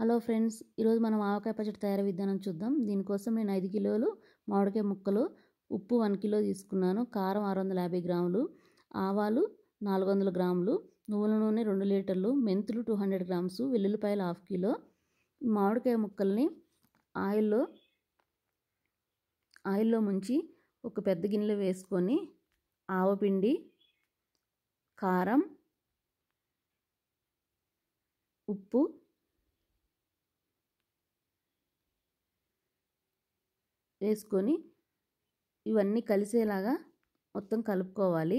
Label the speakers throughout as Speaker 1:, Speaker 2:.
Speaker 1: hello friends ఈరోజు మనం ఆవకాయ పచ్చడి తయారీ విధానం చూద్దాం దీనికోసం నేను ఐదు కిలోలు మామిడికాయ ముక్కలు ఉప్పు వన్ కిలో తీసుకున్నాను కారం ఆరు వందల యాభై గ్రాములు ఆవాలు నాలుగు వందల గ్రాములు నువ్వుల నూనె రెండు లీటర్లు మెంతులు టూ హండ్రెడ్ గ్రామ్స్ వెల్లుల్లిపాయలు హాఫ్ కిలో మామిడికాయ ముక్కల్ని ఆయిల్లో ఆయిల్లో ముంచి ఒక పెద్ద గిన్నెలో వేసుకొని ఆవపిండి కారం ఉప్పు వేసుకొని ఇవన్నీ కలిసేలాగా మొత్తం కలుపుకోవాలి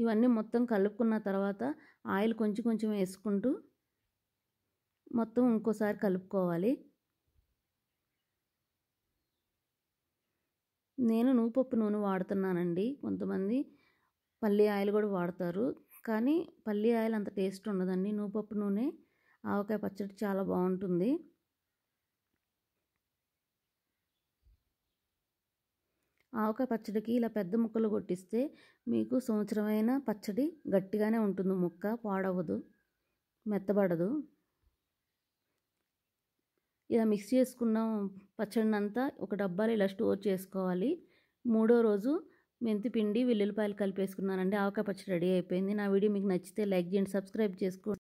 Speaker 1: ఇవన్నీ మొత్తం కలుపుకున్న తర్వాత ఆయిల్ కొంచెం కొంచెం వేసుకుంటూ మొత్తం ఇంకోసారి కలుపుకోవాలి నేను నూపప్పు నూనె వాడుతున్నానండి కొంతమంది పల్లి ఆయిల్ కూడా వాడతారు కానీ పల్లి ఆయిల్ అంత టేస్ట్ ఉండదండి నూపప్పు నూనె ఆవకాయ పచ్చడి చాలా బాగుంటుంది ఆవకాయ పచ్చడికి ఇలా పెద్ద ముక్కలు కొట్టిస్తే మీకు సంవత్సరమైన పచ్చడి గట్టిగానే ఉంటుంది ముక్క పాడవదు మెత్తబడదు ఇలా మిక్స్ చేసుకున్న పచ్చడిని అంతా ఒక డబ్బాలో ఇలా స్టోర్ చేసుకోవాలి మూడో రోజు మెంతి పిండి వెల్లుల్లిపాయలు కలిపేసుకున్నానండి ఆవకాయ పచ్చడి రెడీ అయిపోయింది నా వీడియో మీకు నచ్చితే లైక్ చేయండి సబ్స్క్రైబ్ చేసుకోండి